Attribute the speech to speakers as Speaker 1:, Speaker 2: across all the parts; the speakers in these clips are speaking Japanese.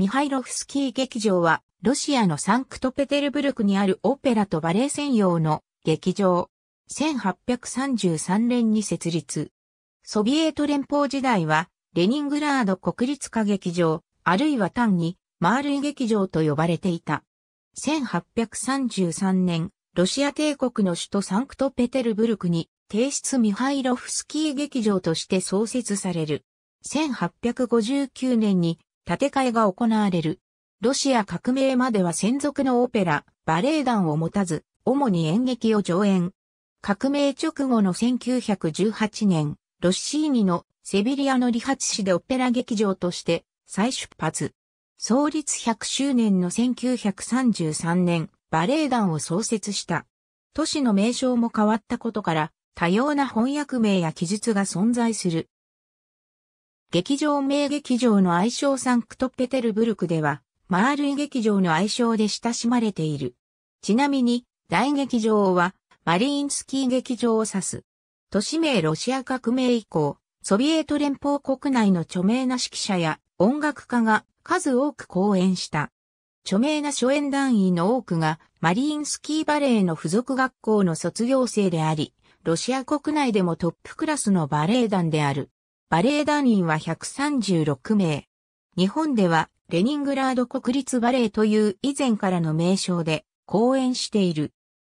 Speaker 1: ミハイロフスキー劇場は、ロシアのサンクトペテルブルクにあるオペラとバレエ専用の劇場。1833年に設立。ソビエト連邦時代は、レニングラード国立歌劇場、あるいは単に、マールイ劇場と呼ばれていた。1833年、ロシア帝国の首都サンクトペテルブルクに、提出ミハイロフスキー劇場として創設される。1859年に建て替えが行われる。ロシア革命までは専属のオペラ、バレエ団を持たず、主に演劇を上演。革命直後の1918年、ロッシーニのセビリアの理髪師でオペラ劇場として再出発。創立100周年の1933年、バレエ団を創設した。都市の名称も変わったことから、多様な翻訳名や記述が存在する。劇場名劇場の愛称サンクトペテルブルクでは、マールイ劇場の愛称で親しまれている。ちなみに、大劇場は、マリインスキー劇場を指す。都市名ロシア革命以降、ソビエト連邦国内の著名な指揮者や音楽家が数多く公演した。著名な初演団員の多くが、マリインスキーバレエの付属学校の卒業生であり、ロシア国内でもトップクラスのバレエ団である。バレエ団員は136名。日本ではレニングラード国立バレエという以前からの名称で公演している。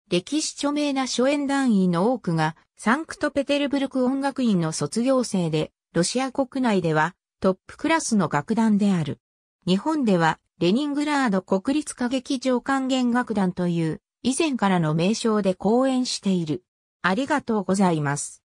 Speaker 1: 歴史著名な初演団員の多くがサンクトペテルブルク音楽院の卒業生で、ロシア国内ではトップクラスの楽団である。日本ではレニングラード国立歌劇場管弦楽団という以前からの名称で公演している。ありがとうございます。